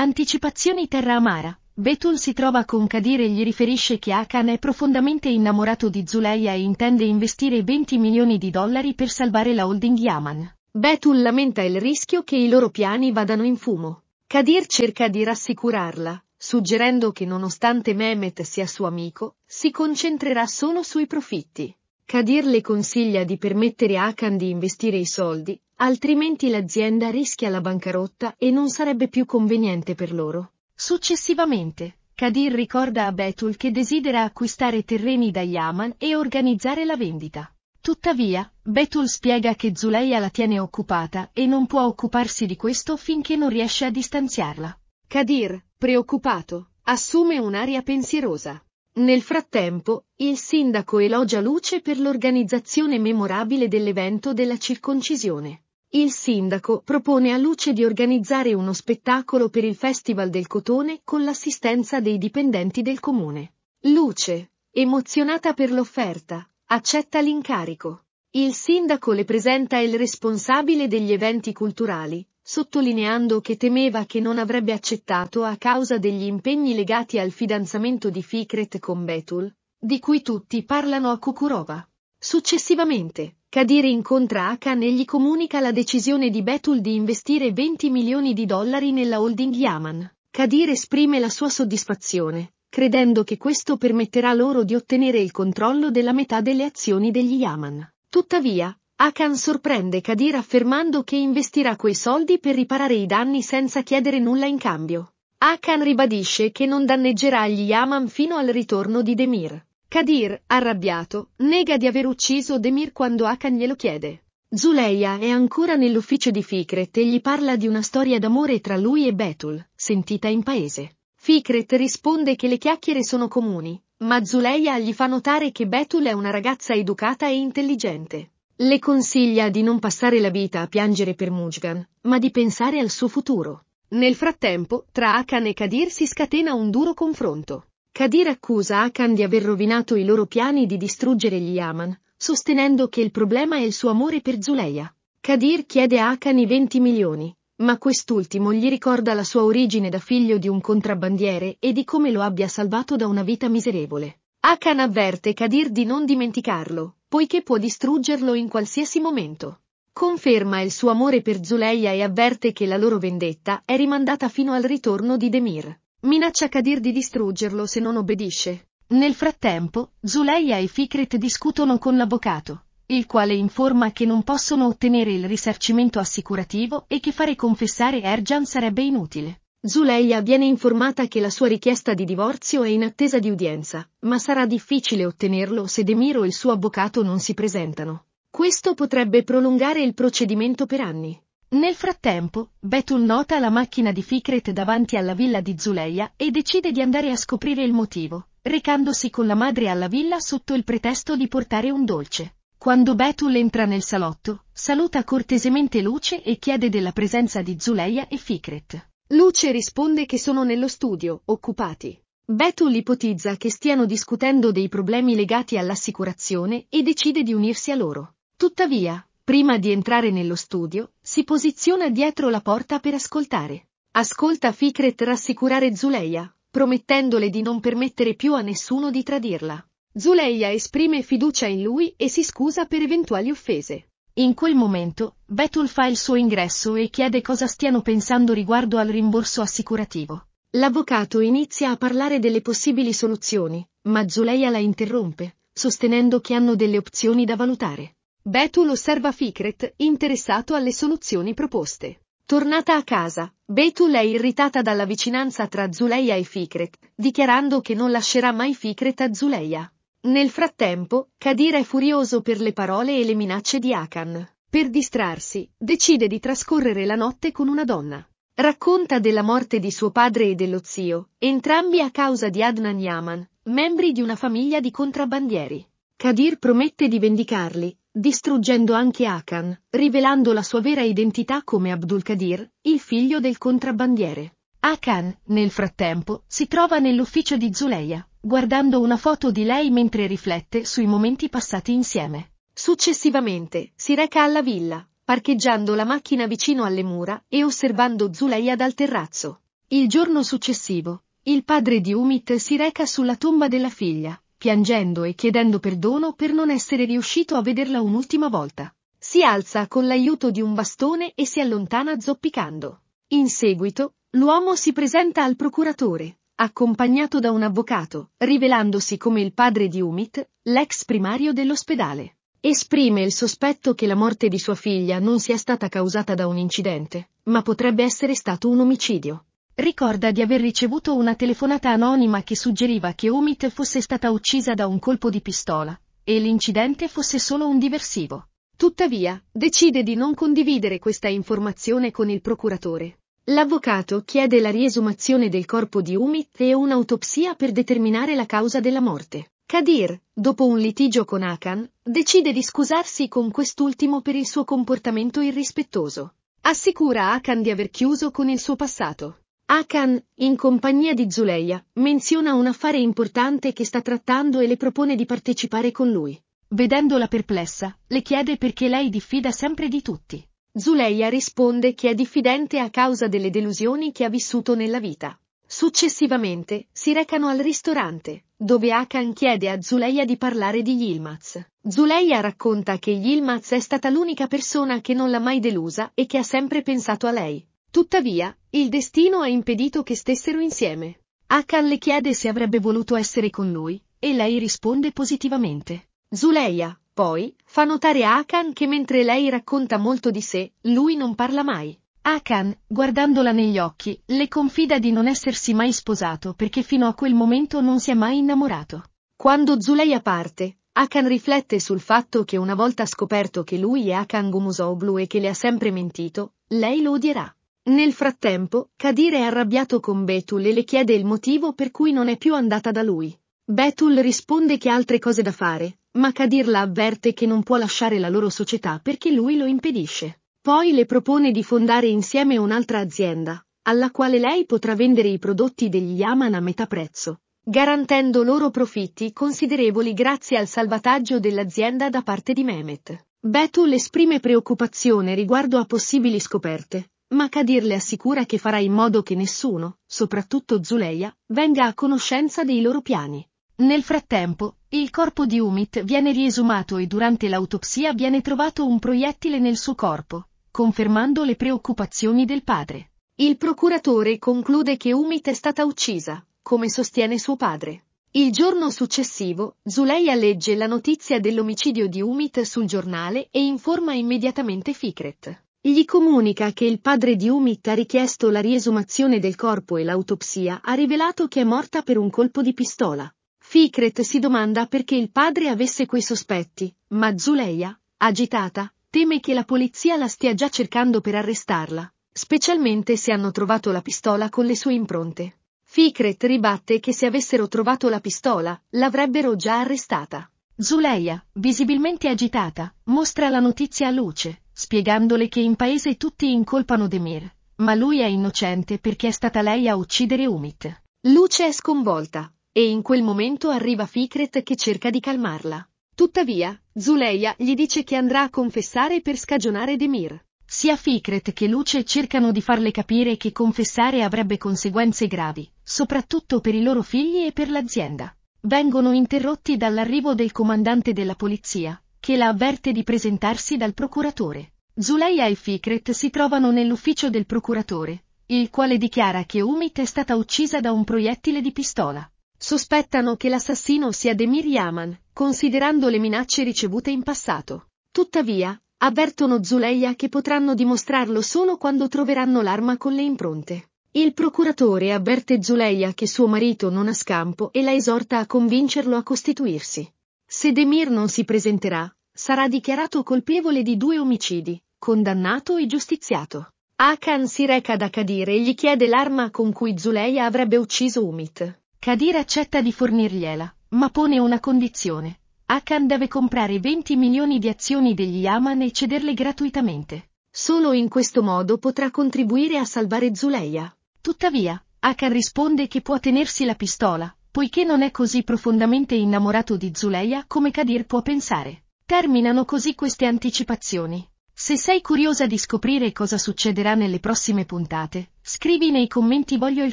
Anticipazioni Terra Amara. Betul si trova con Kadir e gli riferisce che Akan è profondamente innamorato di Zuleia e intende investire 20 milioni di dollari per salvare la holding Yaman. Betul lamenta il rischio che i loro piani vadano in fumo. Kadir cerca di rassicurarla, suggerendo che nonostante Mehmet sia suo amico, si concentrerà solo sui profitti. Kadir le consiglia di permettere a Akan di investire i soldi, altrimenti l'azienda rischia la bancarotta e non sarebbe più conveniente per loro. Successivamente, Kadir ricorda a Betul che desidera acquistare terreni da Yaman e organizzare la vendita. Tuttavia, Betul spiega che Zuleia la tiene occupata e non può occuparsi di questo finché non riesce a distanziarla. Kadir, preoccupato, assume un'aria pensierosa. Nel frattempo, il sindaco elogia Luce per l'organizzazione memorabile dell'evento della circoncisione. Il sindaco propone a Luce di organizzare uno spettacolo per il Festival del Cotone con l'assistenza dei dipendenti del comune. Luce, emozionata per l'offerta, accetta l'incarico. Il sindaco le presenta il responsabile degli eventi culturali, sottolineando che temeva che non avrebbe accettato a causa degli impegni legati al fidanzamento di Fikret con Betul, di cui tutti parlano a Kukurova. Successivamente, Kadir incontra Akan e gli comunica la decisione di Betul di investire 20 milioni di dollari nella holding Yaman. Kadir esprime la sua soddisfazione, credendo che questo permetterà loro di ottenere il controllo della metà delle azioni degli Yaman. Tuttavia, Akan sorprende Kadir affermando che investirà quei soldi per riparare i danni senza chiedere nulla in cambio. Akan ribadisce che non danneggerà gli Yaman fino al ritorno di Demir. Kadir, arrabbiato, nega di aver ucciso Demir quando Akan glielo chiede. Zuleia è ancora nell'ufficio di Fikret e gli parla di una storia d'amore tra lui e Betul, sentita in paese. Fikret risponde che le chiacchiere sono comuni, ma Zuleia gli fa notare che Betul è una ragazza educata e intelligente. Le consiglia di non passare la vita a piangere per Mujgan, ma di pensare al suo futuro. Nel frattempo, tra Akan e Kadir si scatena un duro confronto. Kadir accusa Akan di aver rovinato i loro piani di distruggere gli Yaman, sostenendo che il problema è il suo amore per Zuleya. Kadir chiede a Akan i 20 milioni, ma quest'ultimo gli ricorda la sua origine da figlio di un contrabbandiere e di come lo abbia salvato da una vita miserevole. Akan avverte Kadir di non dimenticarlo, poiché può distruggerlo in qualsiasi momento. Conferma il suo amore per Zuleia e avverte che la loro vendetta è rimandata fino al ritorno di Demir. Minaccia Kadir di distruggerlo se non obbedisce. Nel frattempo, Zuleia e Fikret discutono con l'avvocato, il quale informa che non possono ottenere il risarcimento assicurativo e che fare confessare Erjan sarebbe inutile. Zuleia viene informata che la sua richiesta di divorzio è in attesa di udienza, ma sarà difficile ottenerlo se Demiro e il suo avvocato non si presentano. Questo potrebbe prolungare il procedimento per anni. Nel frattempo, Betul nota la macchina di Fikret davanti alla villa di Zuleia e decide di andare a scoprire il motivo, recandosi con la madre alla villa sotto il pretesto di portare un dolce. Quando Betul entra nel salotto, saluta cortesemente Luce e chiede della presenza di Zuleia e Fikret. Luce risponde che sono nello studio, occupati. Betul ipotizza che stiano discutendo dei problemi legati all'assicurazione e decide di unirsi a loro. Tuttavia, prima di entrare nello studio, si posiziona dietro la porta per ascoltare. Ascolta Fikret rassicurare Zuleia, promettendole di non permettere più a nessuno di tradirla. Zuleia esprime fiducia in lui e si scusa per eventuali offese. In quel momento, Betul fa il suo ingresso e chiede cosa stiano pensando riguardo al rimborso assicurativo. L'avvocato inizia a parlare delle possibili soluzioni, ma Zuleia la interrompe, sostenendo che hanno delle opzioni da valutare. Betul osserva Fikret, interessato alle soluzioni proposte. Tornata a casa, Betul è irritata dalla vicinanza tra Zuleia e Fikret, dichiarando che non lascerà mai Fikret a Zuleia. Nel frattempo, Kadir è furioso per le parole e le minacce di Akan. Per distrarsi, decide di trascorrere la notte con una donna. Racconta della morte di suo padre e dello zio, entrambi a causa di Adnan Yaman, membri di una famiglia di contrabbandieri. Kadir promette di vendicarli, distruggendo anche Akan, rivelando la sua vera identità come Abdul Kadir, il figlio del contrabbandiere. Akan, nel frattempo, si trova nell'ufficio di Zuleya, guardando una foto di lei mentre riflette sui momenti passati insieme. Successivamente, si reca alla villa, parcheggiando la macchina vicino alle mura e osservando Zuleia dal terrazzo. Il giorno successivo, il padre di Umit si reca sulla tomba della figlia, piangendo e chiedendo perdono per non essere riuscito a vederla un'ultima volta. Si alza con l'aiuto di un bastone e si allontana zoppicando. In seguito, l'uomo si presenta al procuratore, accompagnato da un avvocato, rivelandosi come il padre di Umit, l'ex primario dell'ospedale. Esprime il sospetto che la morte di sua figlia non sia stata causata da un incidente, ma potrebbe essere stato un omicidio. Ricorda di aver ricevuto una telefonata anonima che suggeriva che Umit fosse stata uccisa da un colpo di pistola, e l'incidente fosse solo un diversivo. Tuttavia, decide di non condividere questa informazione con il procuratore, L'avvocato chiede la riesumazione del corpo di Umit e un'autopsia per determinare la causa della morte. Kadir, dopo un litigio con Akan, decide di scusarsi con quest'ultimo per il suo comportamento irrispettoso. Assicura Akan di aver chiuso con il suo passato. Akan, in compagnia di Zuleya, menziona un affare importante che sta trattando e le propone di partecipare con lui. Vedendola perplessa, le chiede perché lei diffida sempre di tutti. Zuleia risponde che è diffidente a causa delle delusioni che ha vissuto nella vita. Successivamente, si recano al ristorante, dove Akan chiede a Zuleia di parlare di Yilmaz. Zuleia racconta che Yilmaz è stata l'unica persona che non l'ha mai delusa e che ha sempre pensato a lei. Tuttavia, il destino ha impedito che stessero insieme. Akan le chiede se avrebbe voluto essere con lui, e lei risponde positivamente. Zuleia, poi, fa notare a Akan che mentre lei racconta molto di sé, lui non parla mai. Akan, guardandola negli occhi, le confida di non essersi mai sposato perché fino a quel momento non si è mai innamorato. Quando Zuleia parte, Akan riflette sul fatto che una volta scoperto che lui è Akan Gomusoglu e che le ha sempre mentito, lei lo odierà. Nel frattempo, Kadir è arrabbiato con Betul e le chiede il motivo per cui non è più andata da lui. Betul risponde che ha altre cose da fare, ma Kadir la avverte che non può lasciare la loro società perché lui lo impedisce. Poi le propone di fondare insieme un'altra azienda, alla quale lei potrà vendere i prodotti degli Yaman a metà prezzo, garantendo loro profitti considerevoli grazie al salvataggio dell'azienda da parte di Mehmet. Betul esprime preoccupazione riguardo a possibili scoperte, ma Kadir le assicura che farà in modo che nessuno, soprattutto Zuleya, venga a conoscenza dei loro piani. Nel frattempo, il corpo di Umit viene riesumato e durante l'autopsia viene trovato un proiettile nel suo corpo, confermando le preoccupazioni del padre. Il procuratore conclude che Umit è stata uccisa, come sostiene suo padre. Il giorno successivo, Zuleia legge la notizia dell'omicidio di Umit sul giornale e informa immediatamente Fikret. Gli comunica che il padre di Umit ha richiesto la riesumazione del corpo e l'autopsia ha rivelato che è morta per un colpo di pistola. Fikret si domanda perché il padre avesse quei sospetti, ma Zuleia, agitata, teme che la polizia la stia già cercando per arrestarla, specialmente se hanno trovato la pistola con le sue impronte. Fikret ribatte che se avessero trovato la pistola, l'avrebbero già arrestata. Zuleia, visibilmente agitata, mostra la notizia a Luce, spiegandole che in paese tutti incolpano Demir, ma lui è innocente perché è stata lei a uccidere Umit. Luce è sconvolta, e in quel momento arriva Fikret che cerca di calmarla. Tuttavia, Zuleia gli dice che andrà a confessare per scagionare Demir. Sia Fikret che Luce cercano di farle capire che confessare avrebbe conseguenze gravi, soprattutto per i loro figli e per l'azienda. Vengono interrotti dall'arrivo del comandante della polizia, che la avverte di presentarsi dal procuratore. Zuleia e Fikret si trovano nell'ufficio del procuratore, il quale dichiara che Umit è stata uccisa da un proiettile di pistola. Sospettano che l'assassino sia Demir Yaman, considerando le minacce ricevute in passato. Tuttavia, avvertono Zuleia che potranno dimostrarlo solo quando troveranno l'arma con le impronte. Il procuratore avverte Zuleia che suo marito non ha scampo e la esorta a convincerlo a costituirsi. Se Demir non si presenterà, sarà dichiarato colpevole di due omicidi, condannato e giustiziato. Akan si reca ad Akadir e gli chiede l'arma con cui Zuleia avrebbe ucciso Umit. Kadir accetta di fornirgliela, ma pone una condizione. Akan deve comprare 20 milioni di azioni degli Yaman e cederle gratuitamente. Solo in questo modo potrà contribuire a salvare Zuleia. Tuttavia, Akan risponde che può tenersi la pistola, poiché non è così profondamente innamorato di Zuleia come Kadir può pensare. Terminano così queste anticipazioni. Se sei curiosa di scoprire cosa succederà nelle prossime puntate, scrivi nei commenti voglio il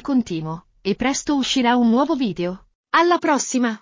continuo e presto uscirà un nuovo video. Alla prossima!